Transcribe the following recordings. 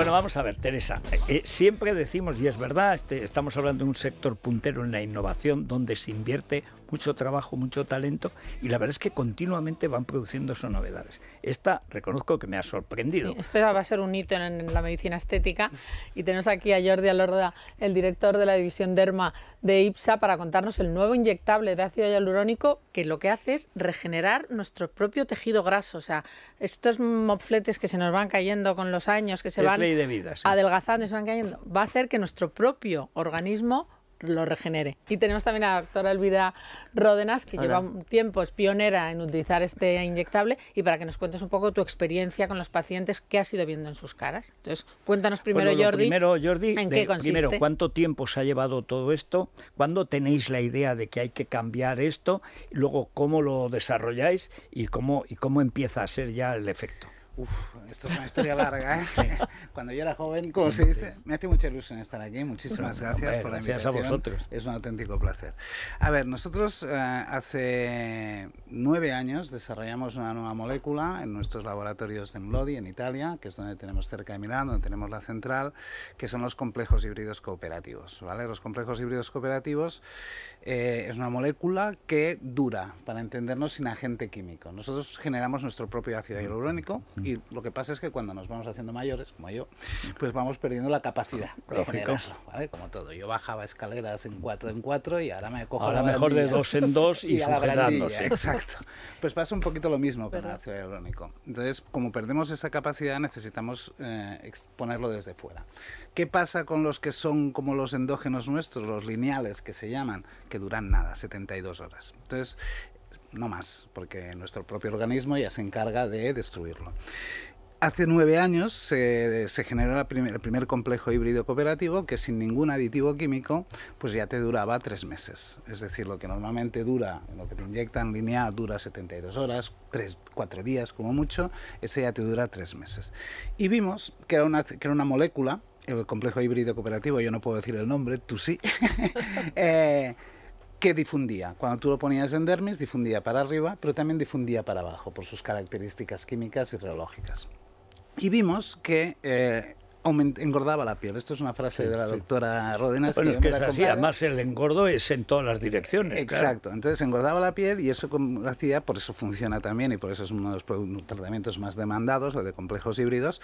Bueno, vamos a ver, Teresa. Eh, eh, siempre decimos, y es verdad, este, estamos hablando de un sector puntero en la innovación donde se invierte mucho trabajo, mucho talento y la verdad es que continuamente van produciendo sus novedades. Esta reconozco que me ha sorprendido. este va a ser un hito en la medicina estética y tenemos aquí a Jordi Alorda, el director de la división Derma de IPSA, para contarnos el nuevo inyectable de ácido hialurónico que lo que hace es regenerar nuestro propio tejido graso. O sea, estos mofletes que se nos van cayendo con los años, que se van adelgazando se van cayendo, va a hacer que nuestro propio organismo lo regenere. Y tenemos también a la doctora Elvira Ródenas, que lleva un tiempo, es pionera en utilizar este inyectable, y para que nos cuentes un poco tu experiencia con los pacientes, qué has ido viendo en sus caras. Entonces, cuéntanos primero, Jordi, primero, Jordi, en qué consiste. Primero, ¿cuánto tiempo se ha llevado todo esto? ¿Cuándo tenéis la idea de que hay que cambiar esto? Luego, ¿cómo lo desarrolláis y cómo, y cómo empieza a ser ya el efecto? Uf, esto es una historia larga, ¿eh? Cuando yo era joven, como se dice, me hace mucha ilusión estar aquí. Muchísimas gracias por la invitación. a vosotros. Es un auténtico placer. A ver, nosotros eh, hace nueve años desarrollamos una nueva molécula en nuestros laboratorios de Lodi, en Italia, que es donde tenemos cerca de Milán, donde tenemos la central, que son los complejos híbridos cooperativos, ¿vale? Los complejos híbridos cooperativos eh, es una molécula que dura, para entendernos, sin agente químico. Nosotros generamos nuestro propio ácido mm. hialurónico lo que pasa es que cuando nos vamos haciendo mayores, como yo, pues vamos perdiendo la capacidad de Como todo. Yo bajaba escaleras en cuatro en cuatro y ahora me cojo ahora la mejor de dos en dos y, y Exacto. Pues pasa un poquito lo mismo con el ácido hialurónico. Entonces, como perdemos esa capacidad, necesitamos eh, exponerlo desde fuera. ¿Qué pasa con los que son como los endógenos nuestros, los lineales que se llaman, que duran nada, 72 horas? Entonces, no más, porque nuestro propio organismo ya se encarga de destruirlo. Hace nueve años se generó el primer complejo híbrido cooperativo que sin ningún aditivo químico pues ya te duraba tres meses. Es decir, lo que normalmente dura, lo que te inyectan lineal dura 72 horas, tres, cuatro días como mucho, ese ya te dura tres meses. Y vimos que era una, que era una molécula, el complejo híbrido cooperativo, yo no puedo decir el nombre, tú sí, eh, que difundía. Cuando tú lo ponías en dermis, difundía para arriba, pero también difundía para abajo por sus características químicas y reológicas. Y vimos que eh, engordaba la piel. Esto es una frase de la doctora Rodenas. Bueno, que es así, además el engordo es en todas las direcciones. Exacto, entonces engordaba la piel y eso hacía, por eso funciona también y por eso es uno de los tratamientos más demandados o de complejos híbridos,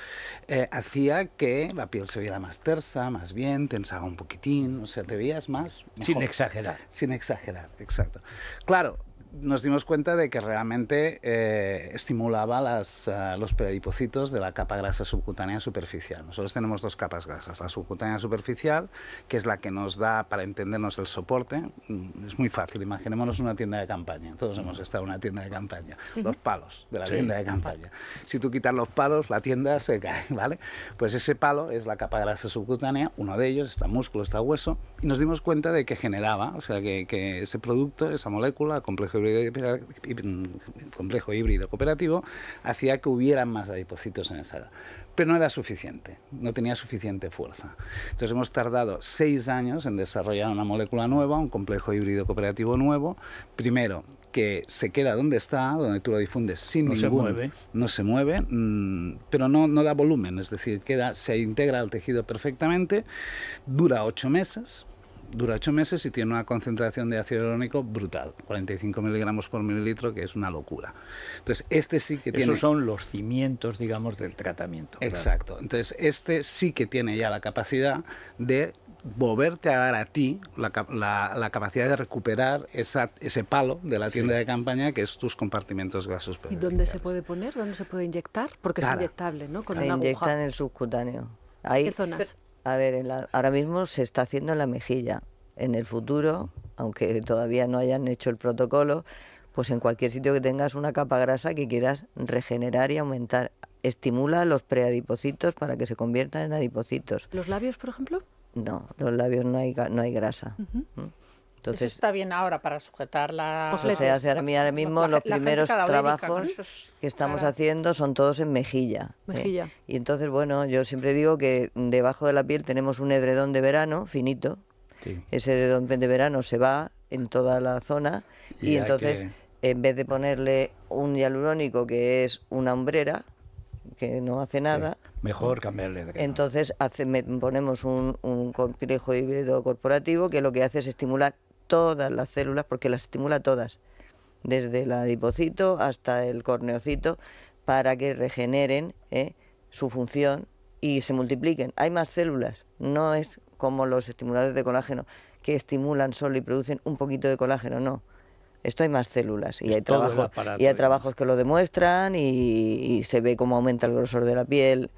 eh, hacía que la piel se viera más tersa, más bien, tensaba un poquitín, o sea, te veías más. Sin exagerar. Sin exagerar, exacto. Claro, nos dimos cuenta de que realmente eh, estimulaba las, eh, los pedipocitos de la capa grasa subcutánea superficial. Nosotros tenemos dos capas grasas, la subcutánea superficial, que es la que nos da, para entendernos, el soporte. Mm, es muy fácil, imaginémonos una tienda de campaña. Todos hemos estado en una tienda de campaña. Los palos de la tienda de campaña. Si tú quitas los palos, la tienda se cae, ¿vale? Pues ese palo es la capa grasa subcutánea, uno de ellos está músculo, está hueso, y nos dimos cuenta de que generaba, o sea, que, que ese producto, esa molécula, complejo complejo híbrido cooperativo hacía que hubieran más adipocitos en esa Pero no era suficiente, no tenía suficiente fuerza. Entonces hemos tardado seis años en desarrollar una molécula nueva, un complejo híbrido cooperativo nuevo. Primero, que se queda donde está, donde tú lo difundes sin no ningún... Se mueve. No se mueve, mm, pero no, no da volumen, es decir, queda, se integra al tejido perfectamente, dura ocho meses, dura 8 meses y tiene una concentración de ácido hialurónico brutal, 45 miligramos por mililitro, que es una locura. Entonces, este sí que tiene... Esos son los cimientos, digamos, del tratamiento. Exacto. Entonces, este sí que tiene ya la capacidad de volverte a dar a ti la, la, capacidad de recuperar esa, ese palo de la tienda de campaña que es tus compartimentos grasos. ¿Y dónde se puede poner? ¿Dónde se puede inyectar? Porque es inyectable, ¿no? Con se inyecta en el subcutáneo. Ahí, ¿Qué zonas? A ver, ahora mismo se está haciendo en la mejilla. En el futuro, aunque todavía no hayan hecho el protocolo, pues en cualquier sitio que tengas una capa grasa que quieras regenerar y aumentar. Estimula los preadipocitos para que se conviertan en adipocitos. ¿Los labios, por ejemplo? No, los labios no hay, no hay grasa eso está bien ahora para sujetar pues la... o sea, ahora, mismo los primeros trabajos que estamos haciendo son todos en mejilla. ¿eh? mejilla. Y entonces, bueno, yo siempre digo que debajo de la piel tenemos un edredón de verano finito. Ese edredón de verano se va en toda la zona y, entonces, en vez de ponerle un hialurónico que es una hombrera, que no hace nada. mejor cambiarle Entonces ponemos un, un complejo híbrido corporativo que lo que hace es estimular todas las células porque las estimula todas, desde el adipocito hasta el corneocito, para que regeneren ¿eh? su función y se multipliquen. Hay más células, no es como los estimuladores de colágeno que estimulan solo y producen un poquito de colágeno, no. Esto hay más células y, hay, trabajo, y hay trabajos que lo demuestran y, se ve cómo aumenta el grosor de la piel.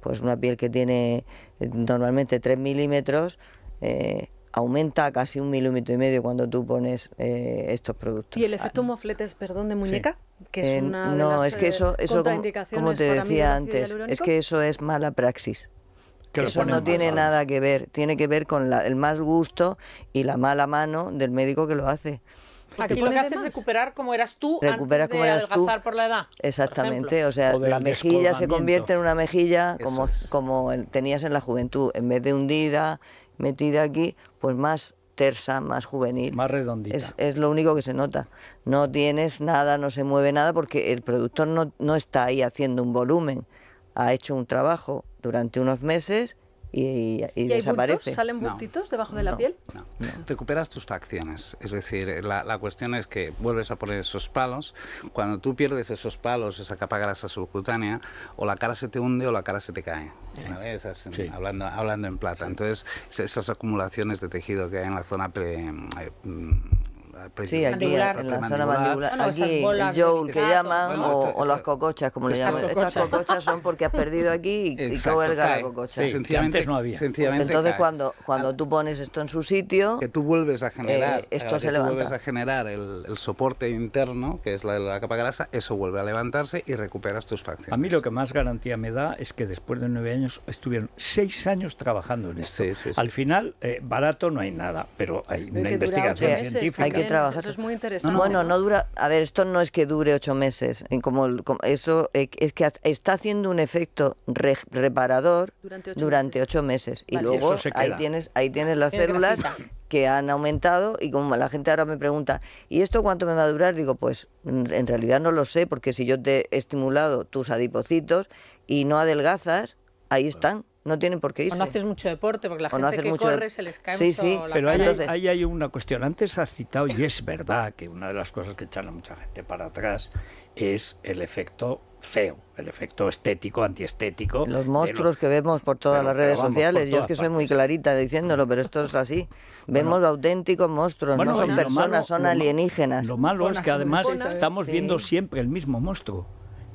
Pues una piel que tiene eh, normalmente 3 milímetros, eh, aumenta casi un milímetro y medio cuando tú pones eh, estos productos. ¿Y el efecto ah. mofletes, perdón, de muñeca? Que es eh, una no, es que eh, eso, eso como, te decía antes, es que eso es mala praxis. eso no tiene nada que ver, tiene que ver con el más gusto y la mala mano del médico que lo hace. Aquí lo que haces es recuperar como eras tú antes de adelgazar por la edad. Exactamente, o sea, la mejilla se convierte en una mejilla como, como tenías en la juventud, en vez de hundida, metida aquí, pues más tersa, más juvenil. Más redondita. Es, lo único que se nota. No tienes nada, no se mueve nada porque el productor no, no está ahí haciendo un volumen. Ha hecho un trabajo durante unos meses y, y, ¿Y desaparece. ¿Salen bultitos debajo de la piel? Recuperas tus facciones. Es decir, la, cuestión es que vuelves a poner esos palos. Cuando tú pierdes esos palos, esa capa grasa subcutánea, o la cara se te hunde o la cara se te cae. hablando, hablando en plata. Entonces, esas acumulaciones de tejido que hay en la zona pre, eh, Sí, aquí en la zona mandibular. Ah, aquí el que llaman o, las cocochas, como le llaman. Estas cocochas son porque has perdido aquí y, el la cococha. Sí, sencillamente no había. Entonces cuando, ah. cuando tú pones esto en su sitio... Que tú vuelves a generar... Eh, esto se levanta. vuelves a generar el, soporte interno, que es la, la capa grasa, eso vuelve a levantarse y recuperas tus facciones. A mí lo que más garantía me da es que después de nueve años estuvieron seis años trabajando en esto. Al final, eh, barato no hay nada, pero hay una investigación científica es muy interesante. Bueno, no dura. A ver, esto no es que dure ocho meses. Como, como eso eh, es que está haciendo un efecto reparador durante ocho meses. Y luego ahí tienes, ahí tienes las células que han aumentado y como la gente ahora me pregunta, ¿y esto cuánto me va a durar? Digo, pues en realidad no lo sé, porque si yo te he estimulado tus adipocitos y no adelgazas, ahí están no tienen por qué irse. no haces mucho deporte, porque la gente que corre se les sí, sí, Pero ahí, hay, una cuestión. Antes has citado, y es verdad, que una de las cosas que echan a mucha gente para atrás es el efecto feo, el efecto estético, antiestético. Los monstruos que vemos por todas las redes sociales. Yo es que soy muy clarita diciéndolo, pero esto es así. Vemos auténticos monstruos, no son personas, son alienígenas. Lo malo es que además estamos viendo siempre el mismo monstruo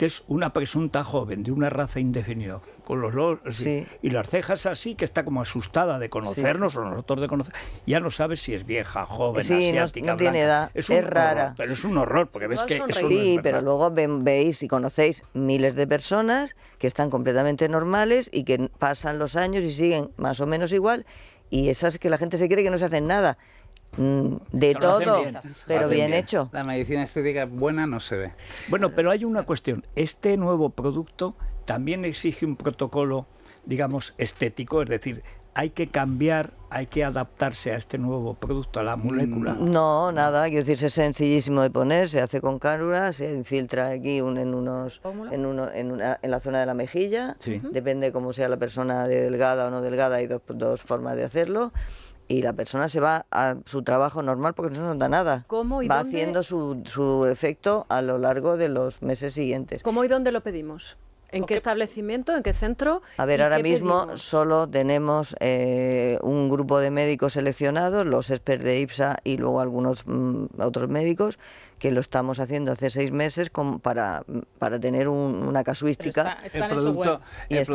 que es una presunta joven de una raza indefinida, con los lobos, eh, y las cejas así, que está como asustada de conocernos o nosotros de conocer. Ya no sabes si es vieja, joven, asiática. No, tiene edad, es, rara. pero es un horror, porque ves que. es sí, pero luego veis y conocéis miles de personas que están completamente normales y que pasan los años y siguen más o menos igual, y esas que la gente se cree que no se hacen nada Mm, de todo, pero bien, hecho. La medicina estética buena no se ve. Bueno, pero hay una cuestión. Este nuevo producto también exige un protocolo, digamos, estético, es decir, hay que cambiar, hay que adaptarse a este nuevo producto, a la mm, molécula. No, nada, quiero decir, es sencillísimo de poner, se hace con cánula, se infiltra aquí un, en unos en, uno, en, una, la zona de la mejilla, depende cómo sea la persona delgada o no delgada, hay dos formas de hacerlo y la persona se va a su trabajo normal porque no se da nada. ¿Cómo y va haciendo su, su efecto a lo largo de los meses siguientes. ¿Cómo y dónde lo pedimos? ¿En qué establecimiento? ¿En qué centro? A ver, ahora mismo solo tenemos eh, un grupo de médicos seleccionados, los experts de IPSA y luego algunos mm, otros médicos, que lo estamos haciendo hace seis meses para, para tener una casuística. el, producto, el,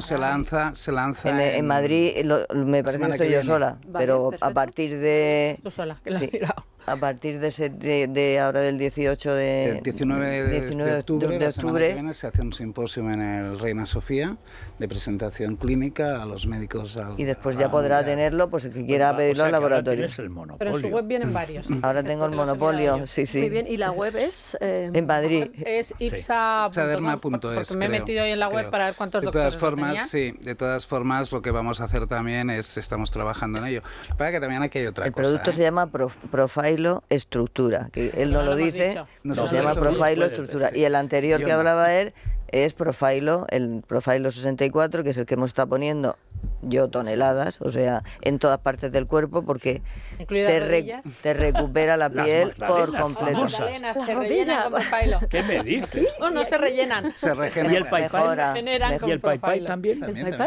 se lanza, se lanza en, Madrid. me parece que estoy yo sola, pero a partir de. Tú sola, que la has a partir de, ahora del 18 de... 19 de, octubre, de octubre. se hace un simposio en el Reina Sofía de presentación clínica a los médicos. y después ya podrá tenerlo, pues el que quiera pedirlo al laboratorio. Pero en su web vienen varios. ahora tengo el monopolio, sí, sí. Muy bien, y la web es... Eh, en Madrid. Es ipsa.es. me he metido hoy en la web para ver cuántos de todas formas, de todas formas lo que vamos a hacer también es, estamos trabajando en ello. Para que también aquí hay otra el cosa. El producto ¿eh? se llama Profile estructura, que él no, lo, dice, nos se, llama profilo estructura. Y el anterior que hablaba él es profilo, el profilo 64, que es el que hemos estado poniendo yo toneladas, o sea, en todas partes del cuerpo porque te, recupera la piel por completo. Las rellenan, se rellenan con ¿Qué me dices? No, no se rellenan. Se regenera. ¿Y el pai el pai también?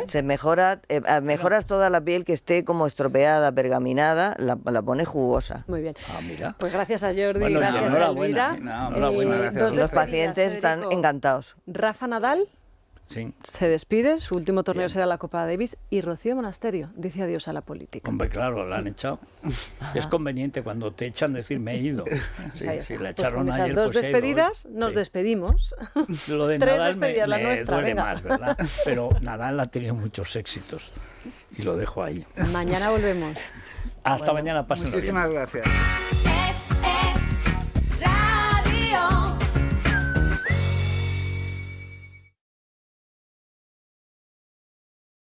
Se mejora, mejoras toda la piel que esté como estropeada, pergaminada, la, la pones jugosa. Muy bien. Ah, pues gracias a Jordi, gracias a Elvira. Eh, no, Los pacientes están encantados. Rafa Nadal se despide, su último torneo será la Copa Davis y Rocío Monasterio dice adiós a la política. Hombre, claro, la han echado. Es conveniente cuando te echan decir me he ido. Si la pues echaron ayer. Dos pues despedidas, he ido. nos despedimos. Lo de Tres Nadal despedidas, la más, ¿verdad? Pero Nadal ha tenido muchos éxitos y lo dejo ahí. Mañana volvemos. Hasta mañana, pasen Muchísimas gracias.